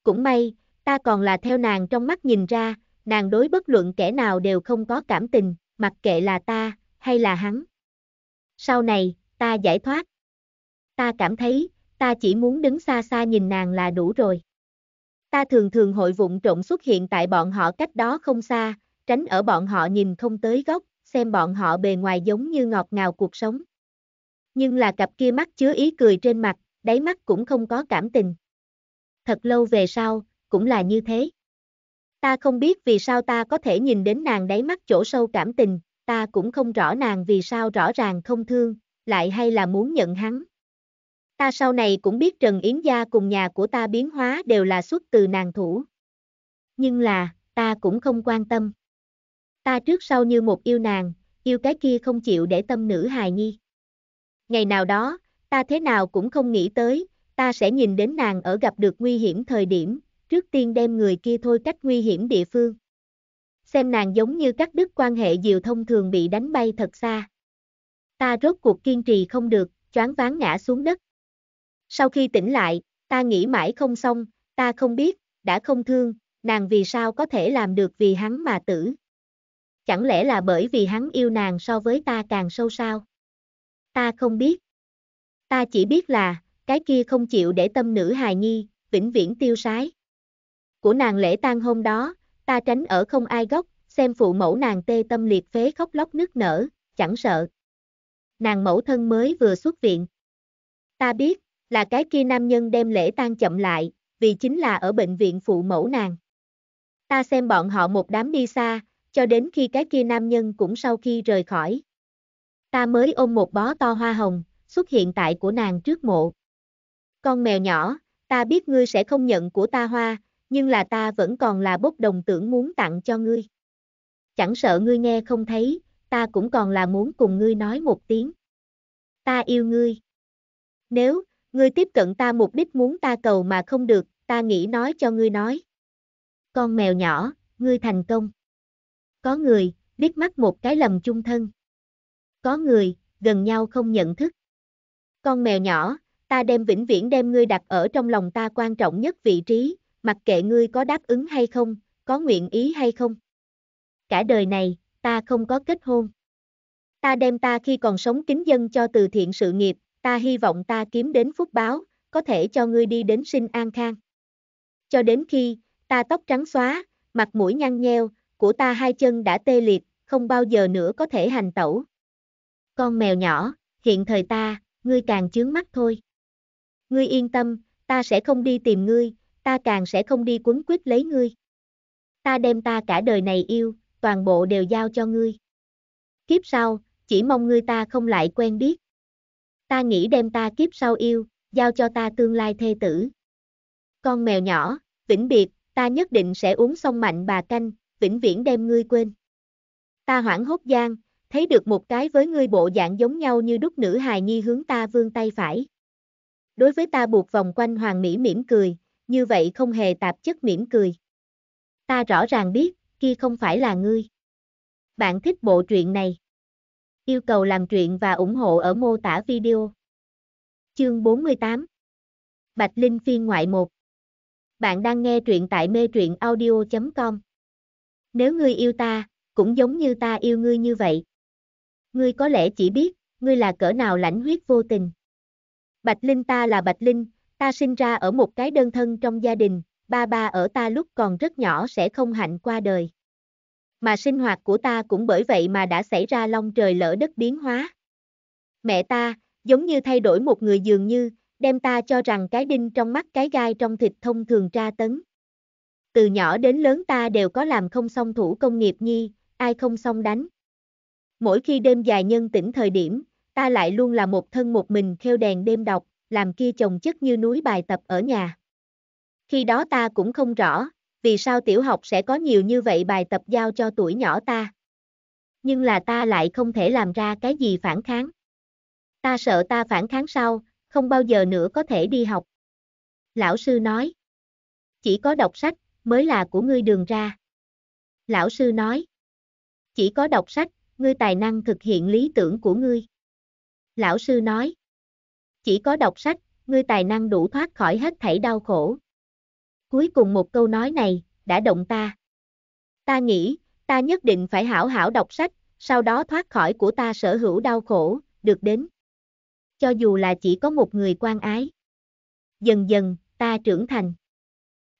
Cũng may, ta còn là theo nàng trong mắt nhìn ra, nàng đối bất luận kẻ nào đều không có cảm tình, mặc kệ là ta, hay là hắn. Sau này, ta giải thoát. Ta cảm thấy, ta chỉ muốn đứng xa xa nhìn nàng là đủ rồi. Ta thường thường hội vụng trộn xuất hiện tại bọn họ cách đó không xa, tránh ở bọn họ nhìn không tới góc, xem bọn họ bề ngoài giống như ngọt ngào cuộc sống. Nhưng là cặp kia mắt chứa ý cười trên mặt, đáy mắt cũng không có cảm tình. Thật lâu về sau, cũng là như thế. Ta không biết vì sao ta có thể nhìn đến nàng đáy mắt chỗ sâu cảm tình, ta cũng không rõ nàng vì sao rõ ràng không thương, lại hay là muốn nhận hắn. Ta sau này cũng biết Trần Yến Gia cùng nhà của ta biến hóa đều là xuất từ nàng thủ. Nhưng là, ta cũng không quan tâm. Ta trước sau như một yêu nàng, yêu cái kia không chịu để tâm nữ hài nhi. Ngày nào đó, ta thế nào cũng không nghĩ tới, ta sẽ nhìn đến nàng ở gặp được nguy hiểm thời điểm, trước tiên đem người kia thôi cách nguy hiểm địa phương. Xem nàng giống như các đức quan hệ diều thông thường bị đánh bay thật xa. Ta rốt cuộc kiên trì không được, choáng váng ngã xuống đất. Sau khi tỉnh lại, ta nghĩ mãi không xong, ta không biết, đã không thương, nàng vì sao có thể làm được vì hắn mà tử. Chẳng lẽ là bởi vì hắn yêu nàng so với ta càng sâu sao? Ta không biết. Ta chỉ biết là, cái kia không chịu để tâm nữ hài nhi, vĩnh viễn tiêu sái của nàng lễ tang hôm đó, ta tránh ở không ai góc, xem phụ mẫu nàng tê tâm liệt phế khóc lóc nức nở, chẳng sợ. Nàng mẫu thân mới vừa xuất viện. Ta biết, là cái kia nam nhân đem lễ tang chậm lại, vì chính là ở bệnh viện phụ mẫu nàng. Ta xem bọn họ một đám đi xa, cho đến khi cái kia nam nhân cũng sau khi rời khỏi. Ta mới ôm một bó to hoa hồng, xuất hiện tại của nàng trước mộ. Con mèo nhỏ, ta biết ngươi sẽ không nhận của ta hoa, nhưng là ta vẫn còn là bốc đồng tưởng muốn tặng cho ngươi. Chẳng sợ ngươi nghe không thấy, ta cũng còn là muốn cùng ngươi nói một tiếng. Ta yêu ngươi. Nếu, ngươi tiếp cận ta mục đích muốn ta cầu mà không được, ta nghĩ nói cho ngươi nói. Con mèo nhỏ, ngươi thành công. Có người, liếc mắt một cái lầm chung thân. Có người, gần nhau không nhận thức. Con mèo nhỏ, ta đem vĩnh viễn đem ngươi đặt ở trong lòng ta quan trọng nhất vị trí, mặc kệ ngươi có đáp ứng hay không, có nguyện ý hay không. Cả đời này, ta không có kết hôn. Ta đem ta khi còn sống kính dân cho từ thiện sự nghiệp, ta hy vọng ta kiếm đến phúc báo, có thể cho ngươi đi đến sinh an khang. Cho đến khi, ta tóc trắng xóa, mặt mũi nhăn nheo, của ta hai chân đã tê liệt, không bao giờ nữa có thể hành tẩu. Con mèo nhỏ, hiện thời ta, ngươi càng chướng mắt thôi. Ngươi yên tâm, ta sẽ không đi tìm ngươi, ta càng sẽ không đi quấn quýt lấy ngươi. Ta đem ta cả đời này yêu, toàn bộ đều giao cho ngươi. Kiếp sau, chỉ mong ngươi ta không lại quen biết. Ta nghĩ đem ta kiếp sau yêu, giao cho ta tương lai thê tử. Con mèo nhỏ, vĩnh biệt, ta nhất định sẽ uống xong mạnh bà canh, vĩnh viễn đem ngươi quên. Ta hoảng hốt gian, thấy được một cái với ngươi bộ dạng giống nhau như đúc nữ hài nhi hướng ta vương tay phải. Đối với ta buộc vòng quanh hoàng mỹ mỉm cười, như vậy không hề tạp chất mỉm cười. Ta rõ ràng biết, kia không phải là ngươi. Bạn thích bộ truyện này. Yêu cầu làm truyện và ủng hộ ở mô tả video. Chương 48 Bạch Linh phiên ngoại 1 Bạn đang nghe truyện tại mê truyện audio.com Nếu ngươi yêu ta, cũng giống như ta yêu ngươi như vậy. Ngươi có lẽ chỉ biết, ngươi là cỡ nào lãnh huyết vô tình. Bạch Linh ta là Bạch Linh, Ta sinh ra ở một cái đơn thân trong gia đình, ba ba ở ta lúc còn rất nhỏ sẽ không hạnh qua đời. Mà sinh hoạt của ta cũng bởi vậy mà đã xảy ra long trời lỡ đất biến hóa. Mẹ ta, giống như thay đổi một người dường như, đem ta cho rằng cái đinh trong mắt cái gai trong thịt thông thường tra tấn. Từ nhỏ đến lớn ta đều có làm không xong thủ công nghiệp nhi, ai không xong đánh. Mỗi khi đêm dài nhân tỉnh thời điểm, ta lại luôn là một thân một mình kheo đèn đêm đọc, làm kia chồng chất như núi bài tập ở nhà. Khi đó ta cũng không rõ, vì sao tiểu học sẽ có nhiều như vậy bài tập giao cho tuổi nhỏ ta. Nhưng là ta lại không thể làm ra cái gì phản kháng. Ta sợ ta phản kháng sau, không bao giờ nữa có thể đi học. Lão sư nói, chỉ có đọc sách mới là của ngươi đường ra. Lão sư nói, chỉ có đọc sách, ngươi tài năng thực hiện lý tưởng của ngươi. Lão sư nói, chỉ có đọc sách, ngươi tài năng đủ thoát khỏi hết thảy đau khổ. Cuối cùng một câu nói này, đã động ta. Ta nghĩ, ta nhất định phải hảo hảo đọc sách, sau đó thoát khỏi của ta sở hữu đau khổ, được đến. Cho dù là chỉ có một người quan ái. Dần dần, ta trưởng thành.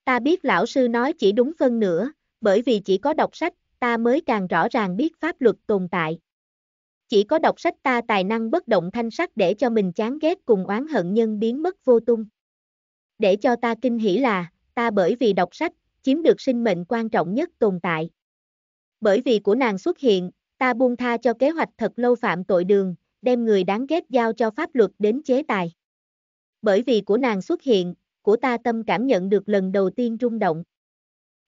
Ta biết lão sư nói chỉ đúng phân nữa, bởi vì chỉ có đọc sách, ta mới càng rõ ràng biết pháp luật tồn tại. Chỉ có đọc sách ta tài năng bất động thanh sắc để cho mình chán ghét cùng oán hận nhân biến mất vô tung. Để cho ta kinh hỉ là, ta bởi vì đọc sách, chiếm được sinh mệnh quan trọng nhất tồn tại. Bởi vì của nàng xuất hiện, ta buông tha cho kế hoạch thật lâu phạm tội đường, đem người đáng ghét giao cho pháp luật đến chế tài. Bởi vì của nàng xuất hiện, của ta tâm cảm nhận được lần đầu tiên rung động.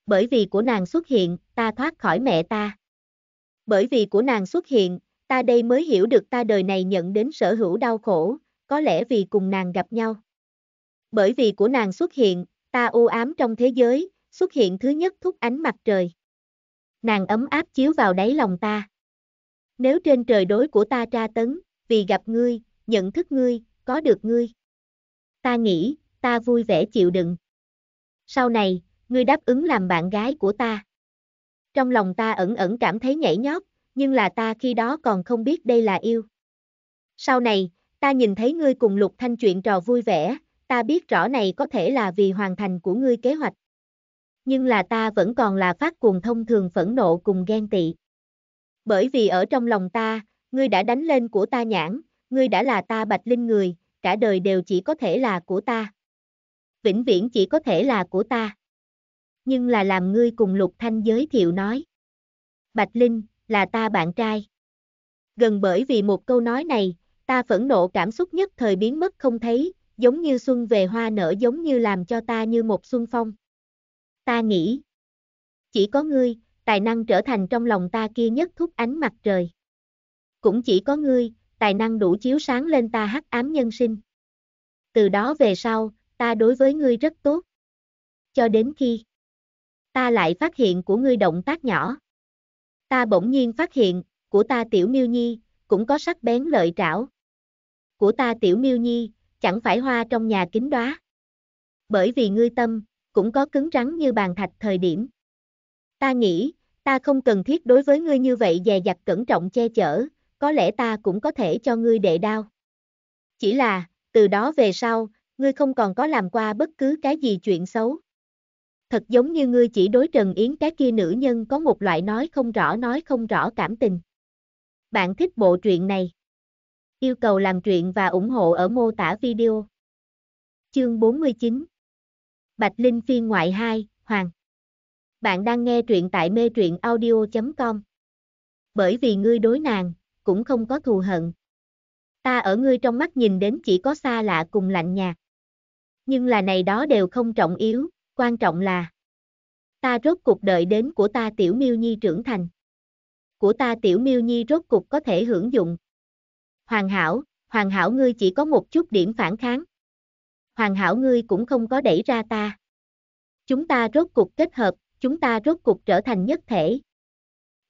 Bởi vì của nàng xuất hiện, ta thoát khỏi mẹ ta. Bởi vì của nàng xuất hiện, ta đây mới hiểu được ta đời này nhận đến sở hữu đau khổ, có lẽ vì cùng nàng gặp nhau. Bởi vì của nàng xuất hiện, ta u ám trong thế giới, xuất hiện thứ nhất thúc ánh mặt trời. Nàng ấm áp chiếu vào đáy lòng ta. Nếu trên trời đối của ta tra tấn, vì gặp ngươi, nhận thức ngươi, có được ngươi. Ta nghĩ, ta vui vẻ chịu đựng. Sau này, ngươi đáp ứng làm bạn gái của ta. Trong lòng ta ẩn ẩn cảm thấy nhảy nhót, nhưng là ta khi đó còn không biết đây là yêu. Sau này, ta nhìn thấy ngươi cùng Lục Thanh chuyện trò vui vẻ, ta biết rõ này có thể là vì hoàn thành của ngươi kế hoạch. Nhưng là ta vẫn còn là phát cuồng thông thường phẫn nộ cùng ghen tị. Bởi vì ở trong lòng ta, ngươi đã đánh lên của ta nhãn, ngươi đã là ta bạch linh người, cả đời đều chỉ có thể là của ta. Vĩnh viễn chỉ có thể là của ta. Nhưng là làm ngươi cùng Lục Thanh giới thiệu nói. Bạch Linh, là ta bạn trai. Gần bởi vì một câu nói này, ta phẫn nộ cảm xúc nhất thời biến mất không thấy, giống như xuân về hoa nở giống như làm cho ta như một xuân phong. Ta nghĩ, chỉ có ngươi, tài năng trở thành trong lòng ta kia nhất thúc ánh mặt trời. Cũng chỉ có ngươi, tài năng đủ chiếu sáng lên ta hắc ám nhân sinh. Từ đó về sau, ta đối với ngươi rất tốt. Cho đến khi ta lại phát hiện của ngươi động tác nhỏ. Ta bỗng nhiên phát hiện, của ta tiểu miêu nhi, cũng có sắc bén lợi trảo. Của ta tiểu miêu nhi, chẳng phải hoa trong nhà kính đoá. Bởi vì ngươi tâm, cũng có cứng rắn như bàn thạch thời điểm. Ta nghĩ, ta không cần thiết đối với ngươi như vậy dè dặt cẩn trọng che chở, có lẽ ta cũng có thể cho ngươi đệ đao. Chỉ là, từ đó về sau, ngươi không còn có làm qua bất cứ cái gì chuyện xấu thật giống như ngươi chỉ đối Trần Yến cái kia nữ nhân có một loại nói không rõ nói không rõ cảm tình. Bạn thích bộ truyện này? Yêu cầu làm truyện và ủng hộ ở mô tả video. Chương 49 Bạch Linh phiên ngoại 2, Hoàng Bạn đang nghe truyện tại mê truyện audio.com Bởi vì ngươi đối nàng, cũng không có thù hận. Ta ở ngươi trong mắt nhìn đến chỉ có xa lạ cùng lạnh nhạt. Nhưng là này đó đều không trọng yếu, Quan trọng là ta rốt cuộc đợi đến của ta tiểu miêu nhi trưởng thành. Của ta tiểu miêu nhi rốt cuộc có thể hưởng dụng. hoàn hảo, hoàn hảo ngươi chỉ có một chút điểm phản kháng. hoàn hảo ngươi cũng không có đẩy ra ta. Chúng ta rốt cuộc kết hợp, chúng ta rốt cuộc trở thành nhất thể.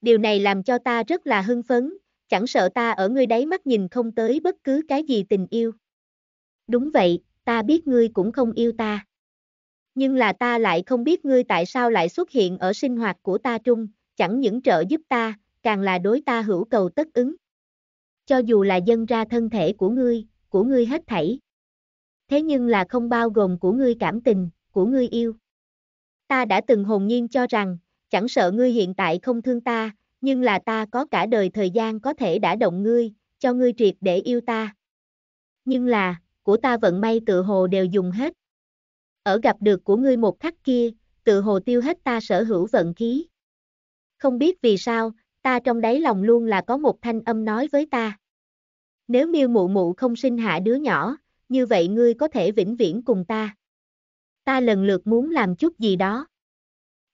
Điều này làm cho ta rất là hưng phấn, chẳng sợ ta ở ngươi đáy mắt nhìn không tới bất cứ cái gì tình yêu. Đúng vậy, ta biết ngươi cũng không yêu ta nhưng là ta lại không biết ngươi tại sao lại xuất hiện ở sinh hoạt của ta trung, chẳng những trợ giúp ta, càng là đối ta hữu cầu tất ứng. Cho dù là dân ra thân thể của ngươi, của ngươi hết thảy. Thế nhưng là không bao gồm của ngươi cảm tình, của ngươi yêu. Ta đã từng hồn nhiên cho rằng, chẳng sợ ngươi hiện tại không thương ta, nhưng là ta có cả đời thời gian có thể đã động ngươi, cho ngươi triệt để yêu ta. Nhưng là, của ta vận may tự hồ đều dùng hết, ở gặp được của ngươi một khắc kia, tự hồ tiêu hết ta sở hữu vận khí. Không biết vì sao, ta trong đáy lòng luôn là có một thanh âm nói với ta. Nếu miêu mụ mụ không sinh hạ đứa nhỏ, như vậy ngươi có thể vĩnh viễn cùng ta. Ta lần lượt muốn làm chút gì đó.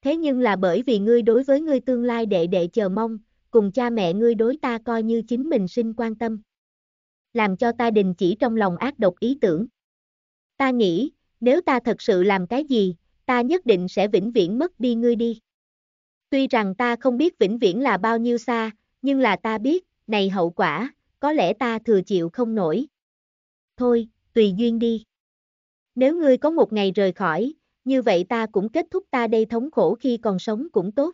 Thế nhưng là bởi vì ngươi đối với ngươi tương lai đệ đệ chờ mong, cùng cha mẹ ngươi đối ta coi như chính mình sinh quan tâm. Làm cho ta đình chỉ trong lòng ác độc ý tưởng. Ta nghĩ, nếu ta thật sự làm cái gì, ta nhất định sẽ vĩnh viễn mất đi ngươi đi. Tuy rằng ta không biết vĩnh viễn là bao nhiêu xa, nhưng là ta biết, này hậu quả, có lẽ ta thừa chịu không nổi. Thôi, tùy duyên đi. Nếu ngươi có một ngày rời khỏi, như vậy ta cũng kết thúc ta đây thống khổ khi còn sống cũng tốt.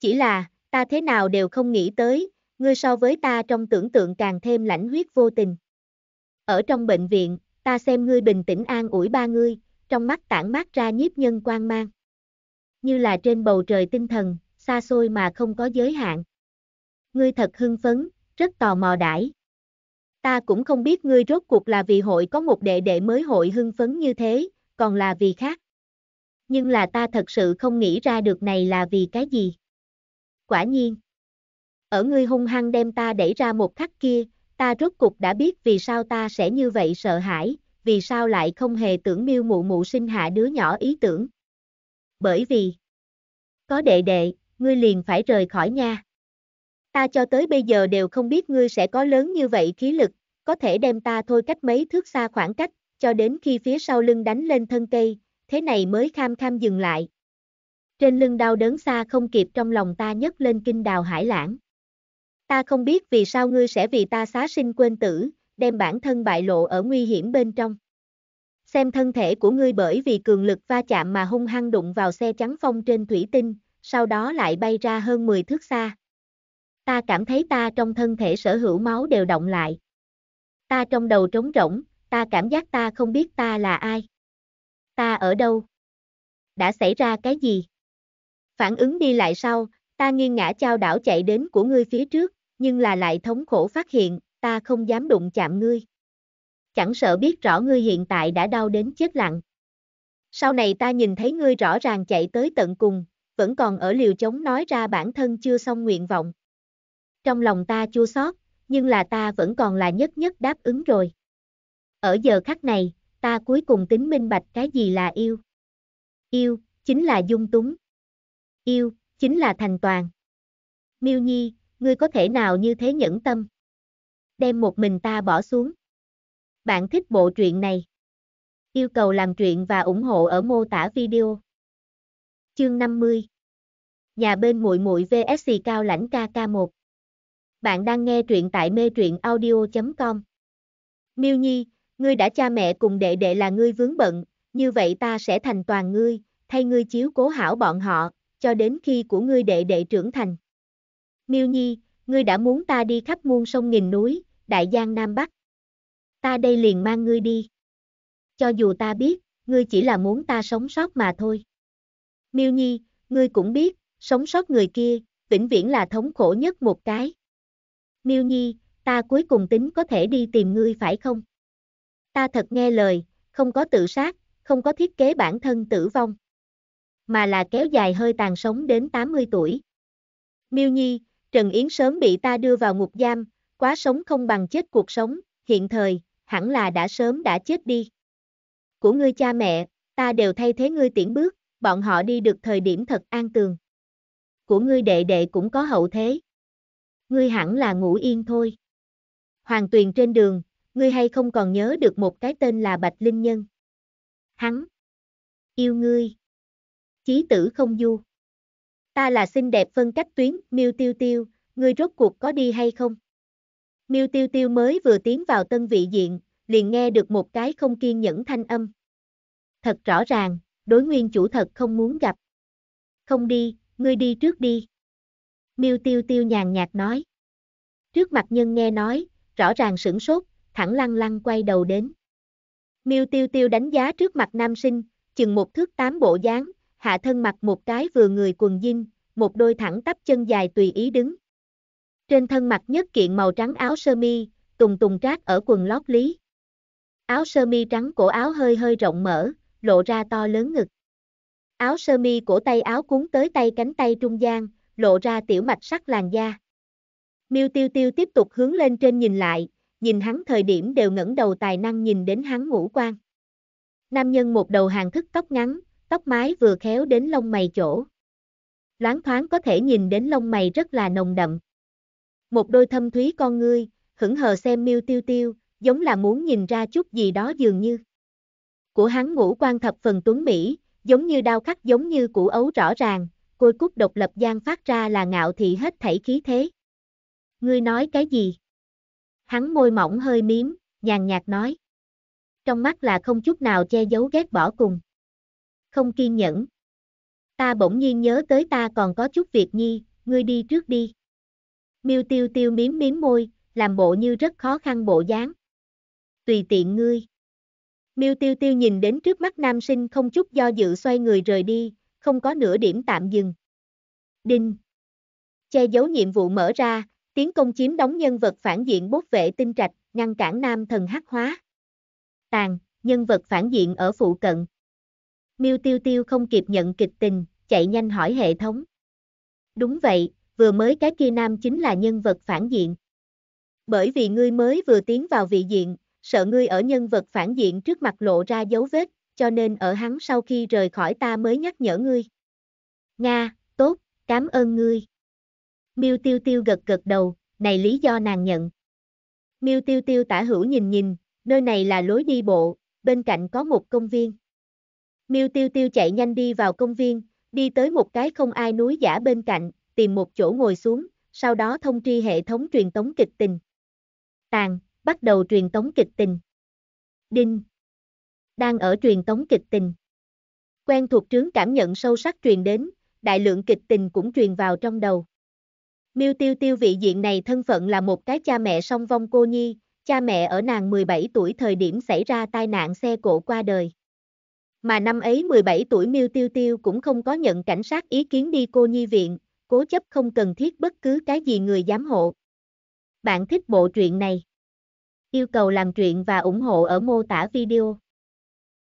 Chỉ là, ta thế nào đều không nghĩ tới, ngươi so với ta trong tưởng tượng càng thêm lãnh huyết vô tình. Ở trong bệnh viện, ta xem ngươi bình tĩnh an ủi ba ngươi, trong mắt tản mát ra nhiếp nhân quang mang. Như là trên bầu trời tinh thần, xa xôi mà không có giới hạn. Ngươi thật hưng phấn, rất tò mò đãi. Ta cũng không biết ngươi rốt cuộc là vì hội có một đệ đệ mới hội hưng phấn như thế, còn là vì khác. Nhưng là ta thật sự không nghĩ ra được này là vì cái gì. Quả nhiên. Ở ngươi hung hăng đem ta đẩy ra một khắc kia, ta rốt cục đã biết vì sao ta sẽ như vậy sợ hãi, vì sao lại không hề tưởng miêu mụ mụ sinh hạ đứa nhỏ ý tưởng. Bởi vì, có đệ đệ, ngươi liền phải rời khỏi nha. Ta cho tới bây giờ đều không biết ngươi sẽ có lớn như vậy khí lực, có thể đem ta thôi cách mấy thước xa khoảng cách, cho đến khi phía sau lưng đánh lên thân cây, thế này mới kham kham dừng lại. Trên lưng đau đớn xa không kịp trong lòng ta nhấc lên kinh đào hải lãng. Ta không biết vì sao ngươi sẽ vì ta xá sinh quên tử, đem bản thân bại lộ ở nguy hiểm bên trong. Xem thân thể của ngươi bởi vì cường lực va chạm mà hung hăng đụng vào xe trắng phong trên thủy tinh, sau đó lại bay ra hơn 10 thước xa. Ta cảm thấy ta trong thân thể sở hữu máu đều động lại. Ta trong đầu trống rỗng, ta cảm giác ta không biết ta là ai. Ta ở đâu? Đã xảy ra cái gì? Phản ứng đi lại sau, ta nghiêng ngã trao đảo chạy đến của ngươi phía trước, nhưng là lại thống khổ phát hiện, ta không dám đụng chạm ngươi. Chẳng sợ biết rõ ngươi hiện tại đã đau đến chết lặng. Sau này ta nhìn thấy ngươi rõ ràng chạy tới tận cùng, vẫn còn ở liều chống nói ra bản thân chưa xong nguyện vọng. Trong lòng ta chua xót, nhưng là ta vẫn còn là nhất nhất đáp ứng rồi. Ở giờ khắc này, ta cuối cùng tính minh bạch cái gì là yêu. Yêu, chính là dung túng. Yêu, chính là thành toàn. Miêu Nhi, ngươi có thể nào như thế nhẫn tâm? Đem một mình ta bỏ xuống. Bạn thích bộ truyện này? Yêu cầu làm truyện và ủng hộ ở mô tả video. Chương 50 Nhà bên muội muội VSC cao lãnh KK1 Bạn đang nghe truyện tại mê truyện audio.com Miêu Nhi, ngươi đã cha mẹ cùng đệ đệ là ngươi vướng bận, như vậy ta sẽ thành toàn ngươi, thay ngươi chiếu cố hảo bọn họ, cho đến khi của ngươi đệ đệ trưởng thành. Miêu Nhi, ngươi đã muốn ta đi khắp muôn sông nghìn núi, đại giang nam bắc. Ta đây liền mang ngươi đi. Cho dù ta biết, ngươi chỉ là muốn ta sống sót mà thôi. Miêu Nhi, ngươi cũng biết, sống sót người kia, vĩnh viễn là thống khổ nhất một cái. Miêu Nhi, ta cuối cùng tính có thể đi tìm ngươi phải không? Ta thật nghe lời, không có tự sát, không có thiết kế bản thân tử vong, mà là kéo dài hơi tàn sống đến 80 tuổi. Miêu Nhi, Trần Yến sớm bị ta đưa vào ngục giam, quá sống không bằng chết cuộc sống, hiện thời, hẳn là đã sớm đã chết đi. Của ngươi cha mẹ, ta đều thay thế ngươi tiễn bước, bọn họ đi được thời điểm thật an tường. Của ngươi đệ đệ cũng có hậu thế. Ngươi hẳn là ngủ yên thôi. Hoàng tuyền trên đường, ngươi hay không còn nhớ được một cái tên là Bạch Linh Nhân. Hắn. Yêu ngươi. Chí tử không du. Ta là xinh đẹp phân cách tuyến, miêu tiêu tiêu, ngươi rốt cuộc có đi hay không? Miêu tiêu tiêu mới vừa tiến vào tân vị diện, liền nghe được một cái không kiên nhẫn thanh âm. Thật rõ ràng, đối nguyên chủ thật không muốn gặp. Không đi, ngươi đi trước đi. Miêu tiêu tiêu nhàn nhạt nói. Trước mặt nhân nghe nói, rõ ràng sửng sốt, thẳng lăng lăng quay đầu đến. Miêu tiêu tiêu đánh giá trước mặt nam sinh, chừng một thước tám bộ dáng, hạ thân mặc một cái vừa người quần jean, một đôi thẳng tắp chân dài tùy ý đứng. Trên thân mặc nhất kiện màu trắng áo sơ mi, tùng tùng trác ở quần lót lý. Áo sơ mi trắng cổ áo hơi hơi rộng mở, lộ ra to lớn ngực. Áo sơ mi cổ tay áo cuốn tới tay cánh tay trung gian, lộ ra tiểu mạch sắc làn da. Miêu Tiêu Tiêu tiếp tục hướng lên trên nhìn lại, nhìn hắn thời điểm đều ngẩng đầu tài năng nhìn đến hắn ngũ quan. Nam nhân một đầu hàng thức tóc ngắn, tóc mái vừa khéo đến lông mày chỗ. Loáng thoáng có thể nhìn đến lông mày rất là nồng đậm. Một đôi thâm thúy con ngươi, hững hờ xem miêu tiêu tiêu, giống là muốn nhìn ra chút gì đó dường như. Của hắn ngũ quan thập phần tuấn Mỹ, giống như đao khắc giống như củ ấu rõ ràng, côi cúc độc lập gian phát ra là ngạo thị hết thảy khí thế. Ngươi nói cái gì? Hắn môi mỏng hơi miếm, nhàn nhạt nói. Trong mắt là không chút nào che giấu ghét bỏ cùng không kiên nhẫn. Ta bỗng nhiên nhớ tới ta còn có chút việc nhi, ngươi đi trước đi. Miêu tiêu tiêu miếm miếm môi, làm bộ như rất khó khăn bộ dáng. Tùy tiện ngươi. Miêu tiêu tiêu nhìn đến trước mắt nam sinh không chút do dự xoay người rời đi, không có nửa điểm tạm dừng. Đinh. Che giấu nhiệm vụ mở ra, tiến công chiếm đóng nhân vật phản diện bốt vệ tinh trạch, ngăn cản nam thần hắc hóa. Tàn, nhân vật phản diện ở phụ cận. Miêu Tiêu Tiêu không kịp nhận kịch tình, chạy nhanh hỏi hệ thống. Đúng vậy, vừa mới cái kia nam chính là nhân vật phản diện. Bởi vì ngươi mới vừa tiến vào vị diện, sợ ngươi ở nhân vật phản diện trước mặt lộ ra dấu vết, cho nên ở hắn sau khi rời khỏi ta mới nhắc nhở ngươi. Nga, tốt, cảm ơn ngươi. Miêu Tiêu Tiêu gật gật đầu, này lý do nàng nhận. Miêu Tiêu Tiêu tả hữu nhìn nhìn, nơi này là lối đi bộ, bên cạnh có một công viên. Miêu tiêu tiêu chạy nhanh đi vào công viên, đi tới một cái không ai núi giả bên cạnh, tìm một chỗ ngồi xuống, sau đó thông tri hệ thống truyền tống kịch tình. Tàn, bắt đầu truyền tống kịch tình. Đinh. Đang ở truyền tống kịch tình. Quen thuộc trướng cảm nhận sâu sắc truyền đến, đại lượng kịch tình cũng truyền vào trong đầu. Miêu tiêu tiêu vị diện này thân phận là một cái cha mẹ song vong cô nhi, cha mẹ ở nàng 17 tuổi thời điểm xảy ra tai nạn xe cộ qua đời mà năm ấy 17 tuổi Miêu Tiêu Tiêu cũng không có nhận cảnh sát ý kiến đi cô nhi viện, cố chấp không cần thiết bất cứ cái gì người giám hộ. Bạn thích bộ truyện này? Yêu cầu làm truyện và ủng hộ ở mô tả video.